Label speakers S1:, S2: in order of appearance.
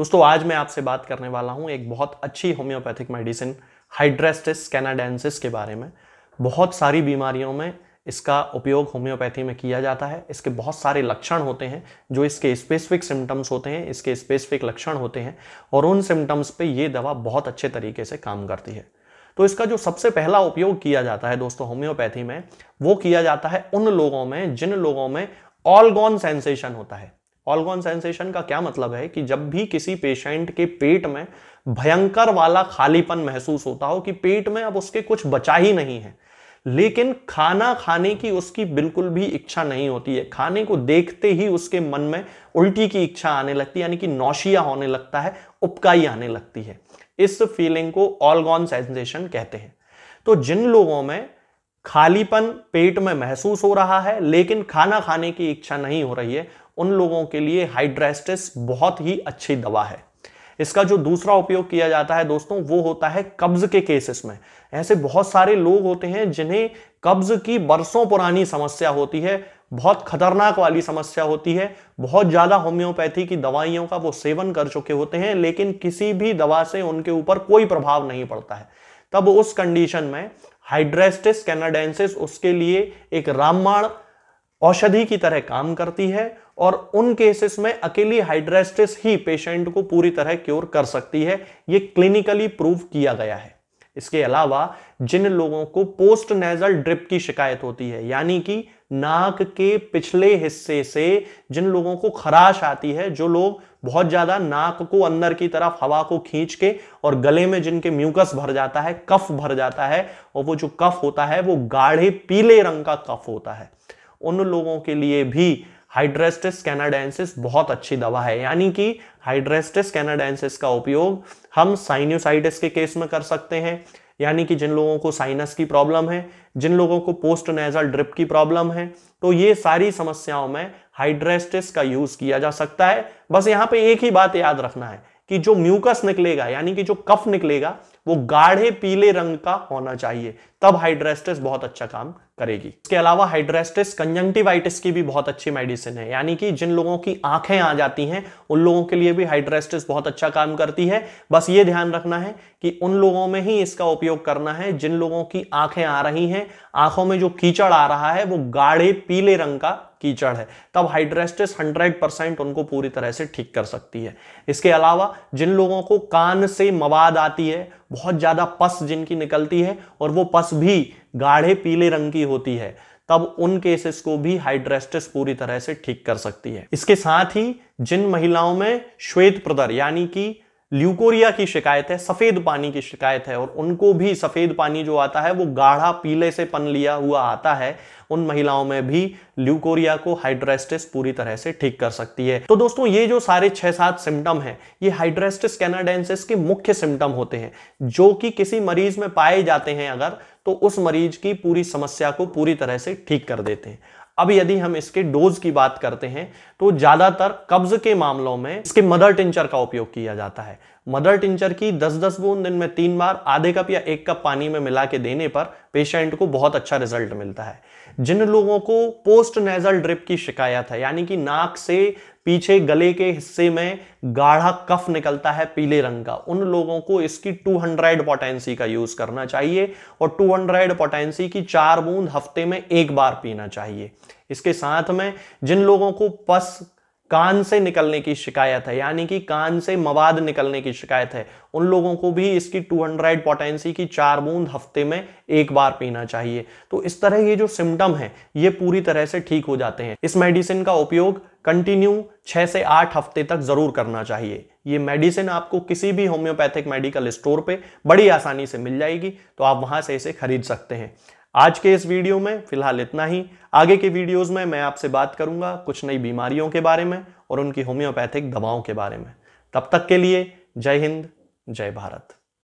S1: दोस्तों आज मैं आपसे बात करने वाला हूँ एक बहुत अच्छी होम्योपैथिक मेडिसिन हाइड्रेस्टिस कैनाडेंसिस के बारे में बहुत सारी बीमारियों में इसका उपयोग होम्योपैथी में किया जाता है इसके बहुत सारे लक्षण होते हैं जो इसके स्पेसिफिक सिम्टम्स होते हैं इसके स्पेसिफिक लक्षण होते हैं और उन सिम्टम्स पे ये दवा बहुत अच्छे तरीके से काम करती है तो इसका जो सबसे पहला उपयोग किया जाता है दोस्तों होम्योपैथी में वो किया जाता है उन लोगों में जिन लोगों में ऑलगॉन सेंसेशन होता है ऑलगॉन सेंसेशन का क्या मतलब है कि जब भी किसी पेशेंट के पेट में भयंकर वाला खालीपन महसूस होता हो कि पेट में अब उसके कुछ बचा ही नहीं है लेकिन खाना खाने की उसकी बिल्कुल भी इच्छा नहीं होती है खाने को देखते ही उसके मन में उल्टी की इच्छा आने लगती है यानी कि नौशिया होने लगता है उपकाई आने लगती है इस फीलिंग को ऑलगॉन सेंसेशन कहते हैं तो जिन लोगों में खालीपन पेट में महसूस हो रहा है लेकिन खाना खाने की इच्छा नहीं हो रही है उन लोगों के लिए हाइड्रास्टिस बहुत ही अच्छी दवा है इसका जो दूसरा उपयोग किया जाता है दोस्तों वो होता है कब्ज के केसेस में ऐसे बहुत सारे लोग होते हैं जिन्हें कब्ज की बरसों पुरानी समस्या होती है बहुत खतरनाक वाली समस्या होती है बहुत ज़्यादा होम्योपैथी की दवाइयों का वो सेवन कर चुके होते हैं लेकिन किसी भी दवा से उनके ऊपर कोई प्रभाव नहीं पड़ता है तब उस कंडीशन में हाइड्रेस्टिस कैनाडेंसिस उसके लिए एक रामबाण औषधि की तरह काम करती है और उन केसेस में अकेली हाइड्रेस्टिस ही पेशेंट को पूरी तरह क्योर कर सकती है ये क्लिनिकली प्रूव किया गया है इसके अलावा जिन लोगों को पोस्ट नेजल ड्रिप की शिकायत होती है यानी कि नाक के पिछले हिस्से से जिन लोगों को खराश आती है जो लोग बहुत ज्यादा नाक को अंदर की तरफ हवा को खींच के और गले में जिनके म्यूकस भर जाता है कफ भर जाता है और वो जो कफ होता है वो गाढ़े पीले रंग का कफ होता है उन लोगों के लिए भी हाइड्रेस्टिस कैनाडेंसिस बहुत अच्छी दवा है यानी कि हाइड्रेस्टिस कैनाडेंसिस का उपयोग हम साइन्यूसाइटिस के केस में कर सकते हैं यानी कि जिन लोगों को साइनस की प्रॉब्लम है जिन लोगों को पोस्ट नेजल ड्रिप की प्रॉब्लम है तो ये सारी समस्याओं में हाइड्रेस्टिस का यूज किया जा सकता है बस यहाँ पे एक ही बात याद रखना है कि जो म्यूकस निकलेगा यानी कि जो कफ निकलेगा वो गाढ़े पीले रंग का होना चाहिए तब हाइड्रेस्टिस बहुत अच्छा काम करेगी इसके अलावा हाइड्रेस्टिस कंजंक्टिवाइटिस की भी बहुत अच्छी मेडिसिन है यानी कि जिन लोगों की आंखें आ जाती हैं उन लोगों के लिए भी हाइड्रेस्टिस बहुत अच्छा काम करती है बस ये ध्यान रखना है कि उन लोगों में ही इसका उपयोग करना है जिन लोगों की आंखें आ रही हैं आंखों में जो कीचड़ आ रहा है वो गाढ़े पीले रंग का कीचड़ है तब हाइड्रेस्टिस 100 परसेंट उनको पूरी तरह से ठीक कर सकती है इसके अलावा जिन लोगों को कान से मवाद आती है बहुत ज़्यादा पस जिनकी निकलती है और वो पस घास भी गाढ़े पीले रंग की होती है तब उन केसेस को भी हाइड्रेस्टिस पूरी तरह से ठीक कर सकती है इसके साथ ही जिन महिलाओं में श्वेत प्रदर यानी कि ल्यूकोरिया की शिकायत है सफेद पानी की शिकायत है और उनको भी सफेद पानी जो आता है वो गाढ़ा पीले से पन लिया हुआ आता है उन महिलाओं में भी ल्यूकोरिया को हाइड्रेस्टिस पूरी तरह से ठीक कर सकती है तो दोस्तों ये जो सारे छह सात सिम्टम हैं ये हाइड्रेस्टिस कैनाडेंसिस के मुख्य सिम्टम होते हैं जो कि किसी मरीज में पाए जाते हैं अगर तो उस मरीज की पूरी समस्या को पूरी तरह से ठीक कर देते हैं अब यदि हम इसके डोज की बात करते हैं तो ज्यादातर कब्ज के मामलों में इसके मदर टिंचर का उपयोग किया जाता है मदर टिंचर की 10-10 बूंद दिन में तीन बार आधे कप या एक कप पानी में मिला के देने पर पेशेंट को बहुत अच्छा रिजल्ट मिलता है जिन लोगों को पोस्ट नेजल ड्रिप की शिकायत है यानी कि नाक से पीछे गले के हिस्से में गाढ़ा कफ निकलता है पीले रंग का उन लोगों को इसकी 200 पोटेंसी का यूज करना चाहिए और 200 पोटेंसी की चार बूंद हफ्ते में एक बार पीना चाहिए इसके साथ में जिन लोगों को पस कान से निकलने की शिकायत है यानी कि कान से मवाद निकलने की शिकायत है उन लोगों को भी इसकी 200 हंड्रेड पोटेंसी की चार बूंद हफ्ते में एक बार पीना चाहिए तो इस तरह ये जो सिम्टम है ये पूरी तरह से ठीक हो जाते हैं इस मेडिसिन का उपयोग कंटिन्यू छः से आठ हफ्ते तक ज़रूर करना चाहिए ये मेडिसिन आपको किसी भी होम्योपैथिक मेडिकल स्टोर पे बड़ी आसानी से मिल जाएगी तो आप वहाँ से इसे खरीद सकते हैं आज के इस वीडियो में फिलहाल इतना ही आगे के वीडियोस में मैं आपसे बात करूंगा कुछ नई बीमारियों के बारे में और उनकी होम्योपैथिक दवाओं के बारे में तब तक के लिए जय हिंद जय भारत